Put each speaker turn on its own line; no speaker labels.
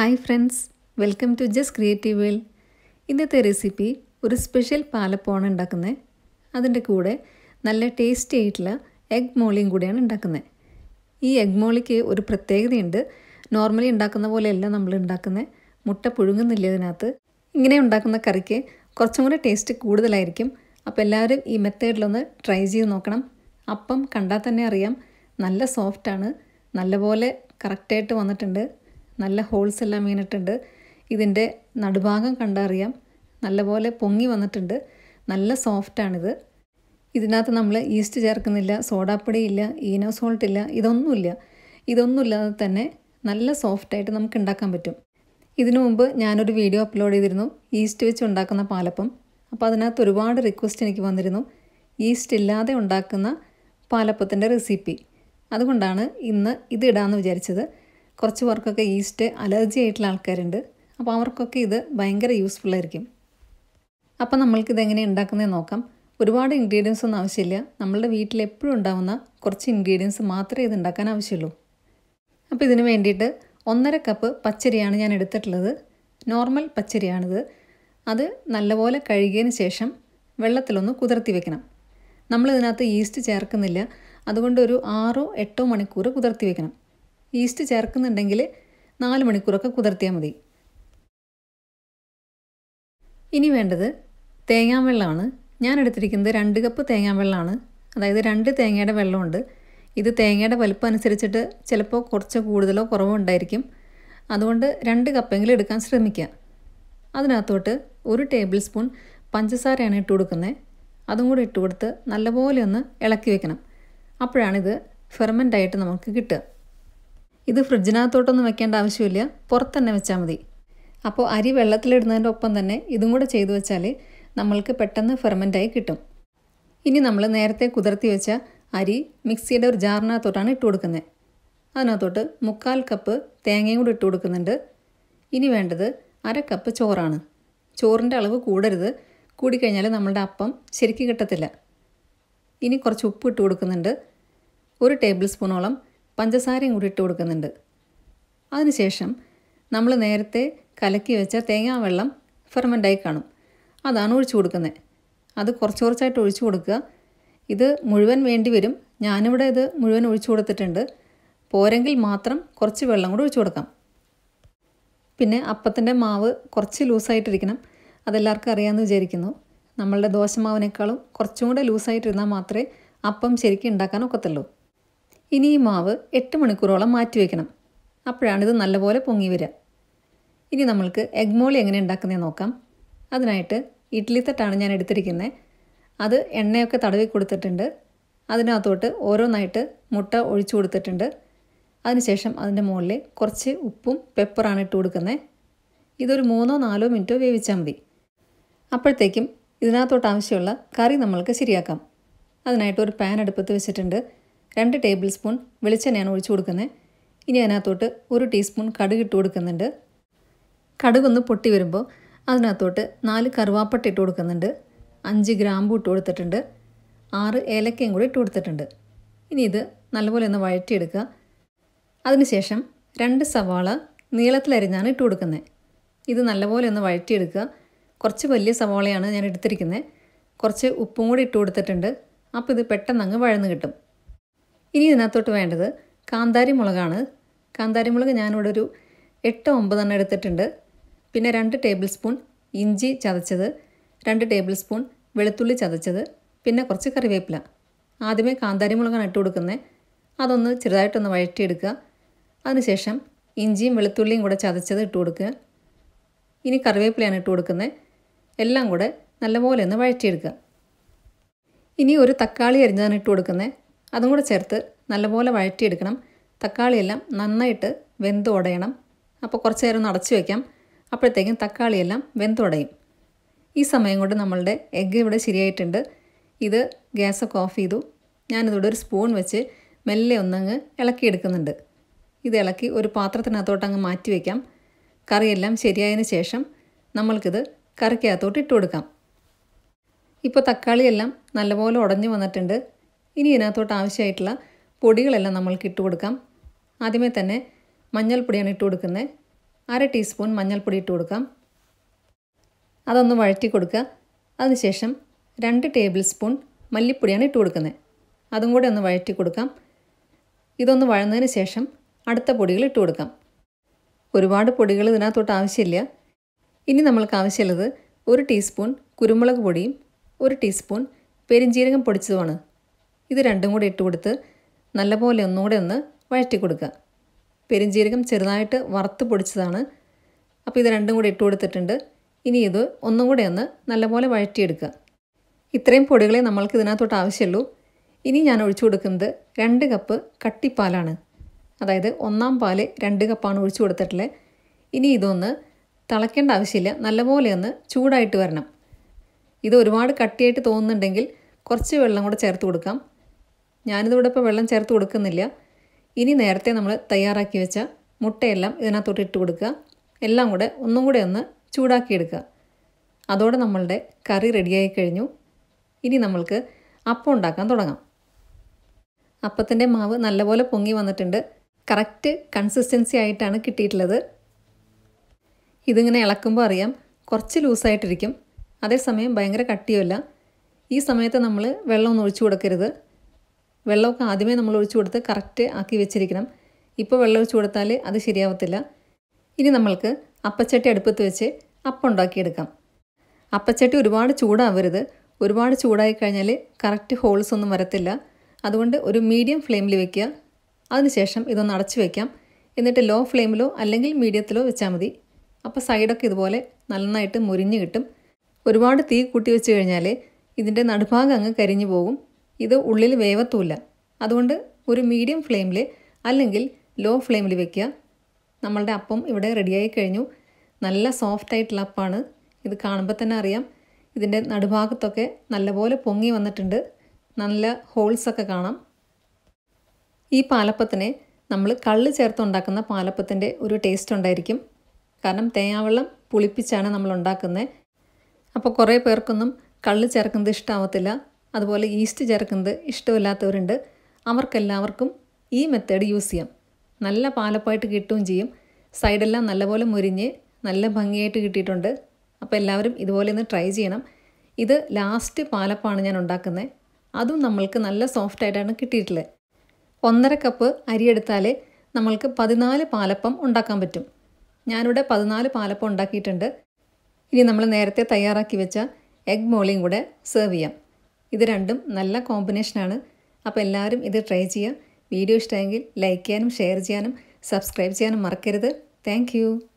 hi friends welcome to just creative world ഇന്നത്തെ recipe ഒരു special പാലപ്പമാണ് ഉണ്ടാക്കുന്നത് അതിൻ്റെ കൂടെ നല്ല ടേസ്റ്റി ആയിട്ടുള്ള എഗ് മോളിയും കൂടിയാണ് ഉണ്ടാക്കുന്നത് ഈ എഗ് മോളിക്ക് ഒരു പ്രത്യേകതയുണ്ട് നോർമലി ഉണ്ടാക്കുന്ന പോലെയല്ല നമ്മൾ ഉണ്ടാക്കുന്നത് മുട്ട പുഴുങ്ങുന്നില്ല ഇതിനകത്ത് ഇങ്ങനെ ഉണ്ടാക്കുന്ന കറിക്ക് കുറച്ചും കൂടെ ടേസ്റ്റ് കൂടുതലായിരിക്കും അപ്പോൾ എല്ലാവരും ഈ മെത്തേഡിലൊന്ന് ട്രൈ ചെയ്ത് നോക്കണം അപ്പം കണ്ടാൽ തന്നെ അറിയാം നല്ല സോഫ്റ്റാണ് നല്ലപോലെ കറക്റ്റായിട്ട് വന്നിട്ടുണ്ട് നല്ല ഹോൾസ് എല്ലാം വീണിട്ടുണ്ട് ഇതിൻ്റെ നടുഭാഗം കണ്ടറിയാം നല്ലപോലെ പൊങ്ങി വന്നിട്ടുണ്ട് നല്ല സോഫ്റ്റാണിത് ഇതിനകത്ത് നമ്മൾ ഈസ്റ്റ് ചേർക്കുന്നില്ല സോഡാപ്പൊടിയില്ല ഈനോ സോൾട്ട് ഇല്ല ഇതൊന്നുമില്ല ഇതൊന്നുമില്ലാതെ തന്നെ നല്ല സോഫ്റ്റായിട്ട് നമുക്ക് ഉണ്ടാക്കാൻ പറ്റും ഇതിനു മുമ്പ് ഞാനൊരു വീഡിയോ അപ്ലോഡ് ചെയ്തിരുന്നു ഈസ്റ്റ് വെച്ച് ഉണ്ടാക്കുന്ന പാലപ്പം അപ്പോൾ അതിനകത്ത് ഒരുപാട് റിക്വസ്റ്റ് എനിക്ക് വന്നിരുന്നു ഈസ്റ്റ് ഇല്ലാതെ ഉണ്ടാക്കുന്ന പാലപ്പത്തിൻ്റെ റെസിപ്പി അതുകൊണ്ടാണ് ഇന്ന് ഇത് ഇടാമെന്ന് വിചാരിച്ചത് കുറച്ച് പേർക്കൊക്കെ ഈസ്റ്റ് അലർജി ആയിട്ടുള്ള ആൾക്കാരുണ്ട് അപ്പോൾ അവർക്കൊക്കെ ഇത് ഭയങ്കര യൂസ്ഫുൾ ആയിരിക്കും അപ്പോൾ നമ്മൾക്കിത് എങ്ങനെ ഉണ്ടാക്കുന്നത് നോക്കാം ഒരുപാട് ഇൻഗ്രീഡിയൻസ് ഒന്നും ആവശ്യമില്ല നമ്മളുടെ വീട്ടിൽ എപ്പോഴും ഉണ്ടാകുന്ന കുറച്ച് ഇൻഗ്രീഡിയൻസ് മാത്രമേ ഇത് ഉണ്ടാക്കാൻ ആവശ്യമുള്ളൂ അപ്പോൾ ഇതിന് വേണ്ടിയിട്ട് ഒന്നര കപ്പ് പച്ചരിയാണ് ഞാൻ എടുത്തിട്ടുള്ളത് നോർമൽ പച്ചരിയാണിത് അത് നല്ലപോലെ കഴുകിയതിന് ശേഷം വെള്ളത്തിലൊന്ന് കുതിർത്തി വെക്കണം നമ്മളിതിനകത്ത് ഈസ്റ്റ് ചേർക്കുന്നില്ല അതുകൊണ്ട് ഒരു ആറോ എട്ടോ മണിക്കൂർ കുതിർത്തി വെക്കണം ഈസ്റ്റ് ചേർക്കുന്നുണ്ടെങ്കിൽ നാല് മണിക്കൂറൊക്കെ കുതിർത്തിയാൽ മതി ഇനി വേണ്ടത് തേങ്ങാവെള്ളമാണ് ഞാൻ എടുത്തിരിക്കുന്നത് രണ്ട് കപ്പ് തേങ്ങാവെള്ളമാണ് അതായത് രണ്ട് തേങ്ങയുടെ വെള്ളമുണ്ട് ഇത് തേങ്ങയുടെ വലുപ്പം അനുസരിച്ചിട്ട് ചിലപ്പോൾ കുറച്ച് കൂടുതലോ കുറവോ ഉണ്ടായിരിക്കും അതുകൊണ്ട് രണ്ട് കപ്പെങ്കിലും എടുക്കാൻ ശ്രമിക്കുക അതിനകത്തോട്ട് ഒരു ടേബിൾ സ്പൂൺ പഞ്ചസാരയാണ് ഇട്ട് കൊടുക്കുന്നത് അതും കൂടി ഇട്ട് കൊടുത്ത് നല്ലപോലെ ഒന്ന് ഇളക്കി വെക്കണം അപ്പോഴാണിത് ഫെർമെൻ്റായിട്ട് നമുക്ക് കിട്ടുക ഇത് ഫ്രിഡ്ജിനകത്തോട്ടൊന്നും വെക്കേണ്ട ആവശ്യമില്ല പുറത്ത് തന്നെ വെച്ചാൽ മതി അപ്പോൾ അരി വെള്ളത്തിലിടുന്നതിൻ്റെ ഒപ്പം തന്നെ ഇതും കൂടെ ചെയ്തു വെച്ചാൽ നമ്മൾക്ക് പെട്ടെന്ന് ഫെർമെൻ്റായി കിട്ടും ഇനി നമ്മൾ നേരത്തെ കുതിർത്തി വെച്ച അരി മിക്സിയുടെ ഒരു ജാറിനകത്തോട്ടാണ് ഇട്ട് കൊടുക്കുന്നത് അതിനകത്തോട്ട് മുക്കാൽ കപ്പ് തേങ്ങയും കൂടി ഇട്ട് കൊടുക്കുന്നുണ്ട് ഇനി വേണ്ടത് അര കപ്പ് ചോറാണ് ചോറിൻ്റെ അളവ് കൂടരുത് കൂടിക്കഴിഞ്ഞാൽ നമ്മളുടെ അപ്പം ശരിക്ക് കിട്ടത്തില്ല ഇനി കുറച്ച് ഉപ്പ് ഇട്ട് കൊടുക്കുന്നുണ്ട് ഒരു ടേബിൾ സ്പൂണോളം പഞ്ചസാരയും കൂടി ഇട്ട് കൊടുക്കുന്നുണ്ട് അതിനുശേഷം നമ്മൾ നേരത്തെ കലക്കി വെച്ച തേങ്ങാവെള്ളം ഫെർമെൻ്റായി കാണും അതാണ് ഒഴിച്ചു കൊടുക്കുന്നത് അത് കുറച്ച് കുറച്ചായിട്ട് ഒഴിച്ചു കൊടുക്കുക ഇത് മുഴുവൻ വേണ്ടി വരും ഞാനിവിടെ ഇത് മുഴുവൻ ഒഴിച്ചു കൊടുത്തിട്ടുണ്ട് പോരെങ്കിൽ മാത്രം കുറച്ച് വെള്ളം കൂടി ഒഴിച്ചു കൊടുക്കാം പിന്നെ അപ്പത്തിൻ്റെ മാവ് കുറച്ച് ലൂസായിട്ടിരിക്കണം അതെല്ലാവർക്കും അറിയാമെന്ന് വിചാരിക്കുന്നു നമ്മളുടെ ദോശമാവിനേക്കാളും കുറച്ചും കൂടെ ലൂസായിട്ടിരുന്നാൽ മാത്രമേ അപ്പം ശരിക്കും ഉണ്ടാക്കാൻ ഒക്കത്തുള്ളൂ ഇനി ഈ മാവ് എട്ട് മണിക്കൂറോളം മാറ്റിവെക്കണം അപ്പോഴാണ് ഇത് നല്ലപോലെ പൊങ്ങി വരിക ഇനി നമ്മൾക്ക് എഗ് മോളി എങ്ങനെ ഉണ്ടാക്കുന്നത് നോക്കാം അതിനായിട്ട് ഇഡ്ഡലി തട്ടാണ് ഞാൻ എടുത്തിരിക്കുന്നത് അത് എണ്ണയൊക്കെ തടവി കൊടുത്തിട്ടുണ്ട് അതിനകത്തോട്ട് ഓരോന്നായിട്ട് മുട്ട ഒഴിച്ചു കൊടുത്തിട്ടുണ്ട് അതിനുശേഷം അതിൻ്റെ മുകളിൽ കുറച്ച് ഉപ്പും പെപ്പറാണ് ഇട്ട് കൊടുക്കുന്നത് ഇതൊരു മൂന്നോ നാലോ മിനിറ്റോ വേവിച്ചാൽ മതി അപ്പോഴത്തേക്കും ഇതിനകത്തോട്ട് ആവശ്യമുള്ള കറി നമ്മൾക്ക് ശരിയാക്കാം അതിനായിട്ട് ഒരു പാൻ അടുപ്പത്ത് വെച്ചിട്ടുണ്ട് രണ്ട് ടേബിൾ സ്പൂൺ വെളിച്ചെണ്ണയാണ് ഒഴിച്ചു കൊടുക്കുന്നത് ഇനി അതിനകത്തോട്ട് ഒരു ടീസ്പൂൺ കടുക് ഇട്ട് കൊടുക്കുന്നുണ്ട് കടുകൊന്ന് പൊട്ടി വരുമ്പോൾ അതിനകത്തോട്ട് നാല് കറുവാപ്പട്ട ഇട്ട് കൊടുക്കുന്നുണ്ട് അഞ്ച് ഗ്രാമ്പു ഇട്ട് കൊടുത്തിട്ടുണ്ട് ആറ് ഏലക്കയും കൂടി ഇട്ട് കൊടുത്തിട്ടുണ്ട് ഇനി ഇത് നല്ലപോലെ ഒന്ന് വഴറ്റിയെടുക്കുക അതിനുശേഷം രണ്ട് സവാള നീളത്തിലരിഞ്ഞാണ് ഇട്ട് കൊടുക്കുന്നത് ഇത് നല്ലപോലെ ഒന്ന് വഴറ്റിയെടുക്കുക കുറച്ച് വലിയ സവാളയാണ് ഞാൻ എടുത്തിരിക്കുന്നത് കുറച്ച് ഉപ്പും കൂടി ഇട്ട് കൊടുത്തിട്ടുണ്ട് അപ്പോൾ ഇത് പെട്ടെന്ന് അങ്ങ് വഴന്ന് കിട്ടും ഇനി ഇതിനകത്തോട്ട് വേണ്ടത് കാന്താരി മുളകാണ് കാന്താരി മുളക് ഞാനിവിടെ ഒരു എട്ട് ഒമ്പതെണ്ണം എടുത്തിട്ടുണ്ട് പിന്നെ രണ്ട് ടേബിൾ സ്പൂൺ ഇഞ്ചി ചതച്ചത് രണ്ട് ടേബിൾ സ്പൂൺ വെളുത്തുള്ളി ചതച്ചത് പിന്നെ കുറച്ച് കറിവേപ്പില ആദ്യമേ കാന്താരി മുളകാണ് ഇട്ട് കൊടുക്കുന്നത് അതൊന്ന് ചെറുതായിട്ടൊന്ന് വഴറ്റിയെടുക്കുക അതിനുശേഷം ഇഞ്ചിയും വെളുത്തുള്ളിയും കൂടെ ചതച്ചത് ഇട്ട് കൊടുക്കുക ഇനി കറിവേപ്പിലയാണ് ഇട്ട് കൊടുക്കുന്നത് എല്ലാം കൂടെ നല്ലപോലെ ഒന്ന് വഴറ്റിയെടുക്കുക ഇനി ഒരു തക്കാളി അരിഞ്ഞതാണ് ഇട്ട് കൊടുക്കുന്നത് അതും കൂടെ ചേർത്ത് നല്ലപോലെ വഴറ്റിയെടുക്കണം തക്കാളിയെല്ലാം നന്നായിട്ട് വെന്തുടയണം അപ്പോൾ കുറച്ച് നേരം ഒന്ന് അടച്ചു വയ്ക്കാം അപ്പോഴത്തേക്കും തക്കാളിയെല്ലാം വെന്തുടയും ഈ സമയം കൊണ്ട് നമ്മളുടെ എഗ്ഗ് ഇവിടെ ശരിയായിട്ടുണ്ട് ഇത് ഗ്യാസൊക്കെ ഓഫ് ചെയ്തു ഞാനിതിവിടെ ഒരു സ്പൂൺ വെച്ച് മെല്ലെ ഒന്നങ്ങ് ഇളക്കിയെടുക്കുന്നുണ്ട് ഇത് ഇളക്കി ഒരു പാത്രത്തിനകത്തോട്ട് അങ്ങ് മാറ്റി വയ്ക്കാം കറിയെല്ലാം ശരിയായതിന് ശേഷം നമ്മൾക്കിത് കറിക്കകത്തോട്ട് ഇട്ട് കൊടുക്കാം ഇപ്പോൾ തക്കാളിയെല്ലാം നല്ലപോലെ ഉടഞ്ഞു വന്നിട്ടുണ്ട് ഇനി ഇതിനകത്തോട്ട് ആവശ്യമായിട്ടുള്ള പൊടികളെല്ലാം നമ്മൾക്ക് ഇട്ട് കൊടുക്കാം ആദ്യമേ തന്നെ മഞ്ഞൾപ്പൊടിയാണ് ഇട്ട് കൊടുക്കുന്നത് അര ടീസ്പൂൺ മഞ്ഞൾപ്പൊടി ഇട്ട് കൊടുക്കാം അതൊന്ന് വഴറ്റി കൊടുക്കുക അതിനുശേഷം രണ്ട് ടേബിൾ സ്പൂൺ മല്ലിപ്പൊടിയാണ് ഇട്ട് കൊടുക്കുന്നത് അതും കൂടെ ഒന്ന് വഴറ്റി കൊടുക്കാം ഇതൊന്ന് വഴന്നതിന് ശേഷം അടുത്ത പൊടികൾ ഇട്ട് കൊടുക്കാം ഒരുപാട് പൊടികൾ ഇതിനകത്തോട്ട് ആവശ്യമില്ല ഇനി നമ്മൾക്ക് ആവശ്യമുള്ളത് ഒരു ടീസ്പൂൺ കുരുമുളക് പൊടിയും ഒരു ടീസ്പൂൺ പെരിഞ്ചീരകം പൊടിച്ചതുമാണ് ഇത് രണ്ടും കൂടി ഇട്ട് കൊടുത്ത് നല്ലപോലെ ഒന്നുകൂടെ ഒന്ന് വഴറ്റി കൊടുക്കുക പെരിഞ്ജീരകം ചെറുതായിട്ട് വറുത്ത് പൊടിച്ചതാണ് അപ്പോൾ ഇത് രണ്ടും കൂടി ഇട്ട് കൊടുത്തിട്ടുണ്ട് ഇനി ഇത് ഒന്നും കൂടെ ഒന്ന് നല്ലപോലെ വഴറ്റിയെടുക്കുക ഇത്രയും പൊടികളെ നമ്മൾക്ക് ഇതിനകത്തോട്ട് ആവശ്യമുള്ളൂ ഇനി ഞാൻ ഒഴിച്ചു കൊടുക്കുന്നത് രണ്ട് കപ്പ് കട്ടിപ്പാലാണ് അതായത് ഒന്നാം പാല് രണ്ട് കപ്പാണ് ഒഴിച്ചു കൊടുത്തിട്ടുള്ളത് ഇനി ഇതൊന്ന് തിളയ്ക്കേണ്ട ആവശ്യമില്ല നല്ലപോലെ ഒന്ന് ചൂടായിട്ട് വരണം ഇത് ഒരുപാട് കട്ടിയായിട്ട് തോന്നുന്നുണ്ടെങ്കിൽ കുറച്ച് വെള്ളം കൂടെ ചേർത്ത് കൊടുക്കാം ഞാനിതിവിടെ ഇപ്പോൾ വെള്ളം ചേർത്ത് കൊടുക്കുന്നില്ല ഇനി നേരത്തെ നമ്മൾ തയ്യാറാക്കി വെച്ച മുട്ടയെല്ലാം ഇതിനകത്തോട്ട് ഇട്ട് കൊടുക്കുക എല്ലാം കൂടെ ഒന്നും കൂടെ ഒന്ന് ചൂടാക്കിയെടുക്കുക അതോടെ നമ്മളുടെ കറി റെഡിയായി കഴിഞ്ഞു ഇനി നമ്മൾക്ക് അപ്പം ഉണ്ടാക്കാൻ തുടങ്ങാം അപ്പത്തിൻ്റെ മാവ് നല്ലപോലെ പൊങ്ങി വന്നിട്ടുണ്ട് കറക്റ്റ് കൺസിസ്റ്റൻസി ആയിട്ടാണ് കിട്ടിയിട്ടുള്ളത് ഇതിങ്ങനെ ഇളക്കുമ്പോൾ അറിയാം കുറച്ച് ലൂസായിട്ടിരിക്കും അതേസമയം ഭയങ്കര കട്ടിയുമല്ല ഈ സമയത്ത് നമ്മൾ വെള്ളമൊന്നും ഒഴിച്ചു കൊടുക്കരുത് വെള്ളമൊക്കെ ആദ്യമേ നമ്മൾ ഒഴിച്ചു കൊടുത്ത് കറക്റ്റ് ആക്കി വെച്ചിരിക്കണം ഇപ്പോൾ വെള്ളം ഒഴിച്ചു കൊടുത്താൽ അത് ശരിയാവത്തില്ല ഇനി നമ്മൾക്ക് അപ്പച്ചട്ടി അടുപ്പത്ത് വെച്ച് അപ്പം ഉണ്ടാക്കിയെടുക്കാം അപ്പച്ചട്ടി ഒരുപാട് ചൂടാവരുത് ഒരുപാട് ചൂടായി കഴിഞ്ഞാൽ കറക്റ്റ് ഹോൾസ് ഒന്നും വരത്തില്ല അതുകൊണ്ട് ഒരു മീഡിയം ഫ്ലെയിമിൽ വെക്കുക അതിനുശേഷം ഇതൊന്ന് അടച്ചു വയ്ക്കാം എന്നിട്ട് ലോ ഫ്ലെയിമിലോ അല്ലെങ്കിൽ മീഡിയത്തിലോ വെച്ചാൽ മതി അപ്പോൾ സൈഡൊക്കെ ഇതുപോലെ നന്നായിട്ട് മുരിഞ്ഞ് കിട്ടും ഒരുപാട് തീ കൂട്ടി വെച്ച് കഴിഞ്ഞാൽ ഇതിൻ്റെ നടുഭാഗം അങ്ങ് കരിഞ്ഞു പോകും ഇത് ഉള്ളിൽ വേവത്തുമില്ല അതുകൊണ്ട് ഒരു മീഡിയം ഫ്ലെയിമിൽ അല്ലെങ്കിൽ ലോ ഫ്ലെയിമിൽ വെക്കുക നമ്മളുടെ അപ്പം ഇവിടെ റെഡിയായി കഴിഞ്ഞു നല്ല സോഫ്റ്റ് ആയിട്ടുള്ള അപ്പമാണ് ഇത് കാണുമ്പോൾ തന്നെ അറിയാം ഇതിൻ്റെ നടുഭാഗത്തൊക്കെ നല്ലപോലെ പൊങ്ങി വന്നിട്ടുണ്ട് നല്ല ഹോൾസൊക്കെ കാണാം ഈ പാലപ്പത്തിനെ നമ്മൾ കള്ള് ചേർത്തുണ്ടാക്കുന്ന പാലപ്പത്തിൻ്റെ ഒരു ടേസ്റ്റ് ഉണ്ടായിരിക്കും കാരണം തേങ്ങാവെള്ളം പുളിപ്പിച്ചാണ് നമ്മൾ ഉണ്ടാക്കുന്നത് അപ്പോൾ കുറേ പേർക്കൊന്നും കള്ള് ചേർക്കുന്നത് ഇഷ്ടമാവത്തില്ല അതുപോലെ ഈസ്റ്റ് ചേർക്കുന്നത് ഇഷ്ടമില്ലാത്തവരുണ്ട് അവർക്കെല്ലാവർക്കും ഈ മെത്തേഡ് യൂസ് ചെയ്യാം നല്ല പാലപ്പായിട്ട് കിട്ടുകയും ചെയ്യും സൈഡെല്ലാം നല്ലപോലെ മുരിഞ്ഞ് നല്ല ഭംഗിയായിട്ട് കിട്ടിയിട്ടുണ്ട് അപ്പോൾ എല്ലാവരും ഇതുപോലെ ഒന്ന് ട്രൈ ചെയ്യണം ഇത് ലാസ്റ്റ് പാലപ്പാണ് ഞാൻ ഉണ്ടാക്കുന്നത് അതും നമ്മൾക്ക് നല്ല സോഫ്റ്റ് ആയിട്ടാണ് കിട്ടിയിട്ടുള്ളത് ഒന്നര കപ്പ് അരി എടുത്താൽ നമ്മൾക്ക് പതിനാല് പാലപ്പം ഉണ്ടാക്കാൻ പറ്റും ഞാനിവിടെ പതിനാല് പാലപ്പം ഉണ്ടാക്കിയിട്ടുണ്ട് ഇനി നമ്മൾ നേരത്തെ തയ്യാറാക്കി വെച്ച എഗ് മോളിയും കൂടെ സെർവ് ചെയ്യാം ഇത് രണ്ടും നല്ല കോമ്പിനേഷനാണ് അപ്പോൾ എല്ലാവരും ഇത് ട്രൈ ചെയ്യുക വീഡിയോ ഇഷ്ടമെങ്കിൽ ലൈക്ക് ചെയ്യാനും ഷെയർ ചെയ്യാനും സബ്സ്ക്രൈബ് ചെയ്യാനും മറക്കരുത് താങ്ക്